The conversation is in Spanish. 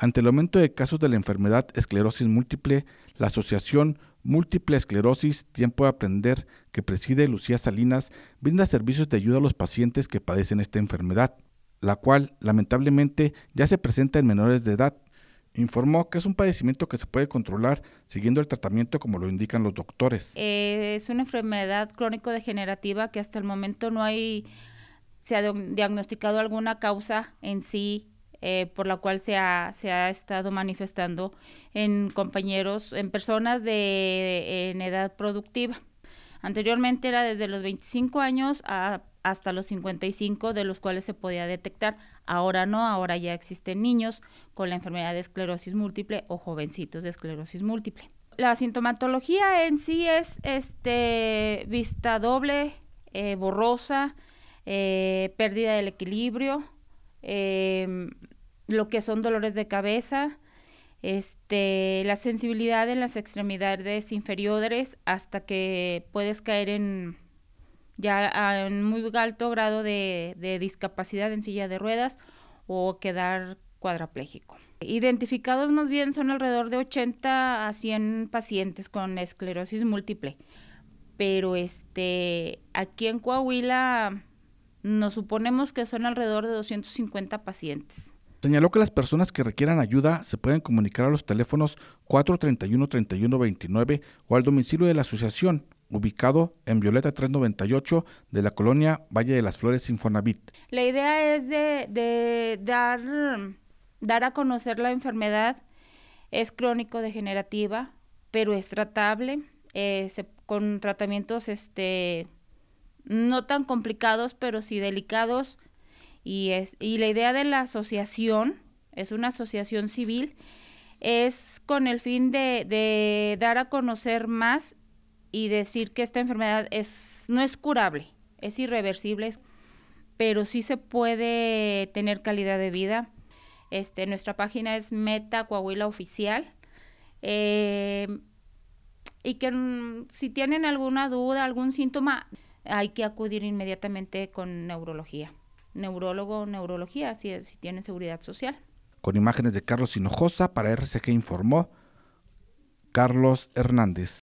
Ante el aumento de casos de la enfermedad esclerosis múltiple, la Asociación Múltiple Esclerosis Tiempo de Aprender, que preside Lucía Salinas, brinda servicios de ayuda a los pacientes que padecen esta enfermedad, la cual lamentablemente ya se presenta en menores de edad. Informó que es un padecimiento que se puede controlar siguiendo el tratamiento como lo indican los doctores. Eh, es una enfermedad crónico-degenerativa que hasta el momento no hay, se ha diagnosticado alguna causa en sí eh, por la cual se ha, estado manifestando en compañeros, en personas de, en edad productiva. Anteriormente era desde los 25 años hasta los 55, de los cuales se podía detectar. Ahora no, ahora ya existen niños con la enfermedad de esclerosis múltiple o jovencitos de esclerosis múltiple. La sintomatología en sí es este, vista doble, eh, borrosa, eh, pérdida del equilibrio, Em, lo que son dolores de cabeza, este, la sensibilidad en las extremidades inferiores hasta que puedes caer en ya en muy alto grado de, discapacidad en silla de ruedas o quedar cuadraplégico. Identificados más bien son alrededor de 80 a 100 pacientes con esclerosis múltiple, pero este, aquí en Coahuila nos suponemos que son alrededor de 250 pacientes. Señaló que las personas que requieran ayuda se pueden comunicar a los teléfonos 431-3129 o al domicilio de la asociación, ubicado en Violeta 398 de la colonia Valle de las Flores Infonavit. La idea es de, dar, dar a conocer la enfermedad. Es crónico-degenerativa, pero es tratable eh, con tratamientos este, no tan complicados, pero sí delicados. Y, es, y la idea de la asociación, es una asociación civil, es con el fin de, de, dar a conocer más y decir que esta enfermedad es, no es curable, es irreversible, pero sí se puede tener calidad de vida. Este, nuestra página es Meta Coahuila Oficial. Eh, y que mm, si tienen alguna duda, algún síntoma, hay que acudir inmediatamente con neurología. Neurólogo, neurología, si, si tienen seguridad social. Con imágenes de Carlos Hinojosa, para RCG informó Carlos Hernández.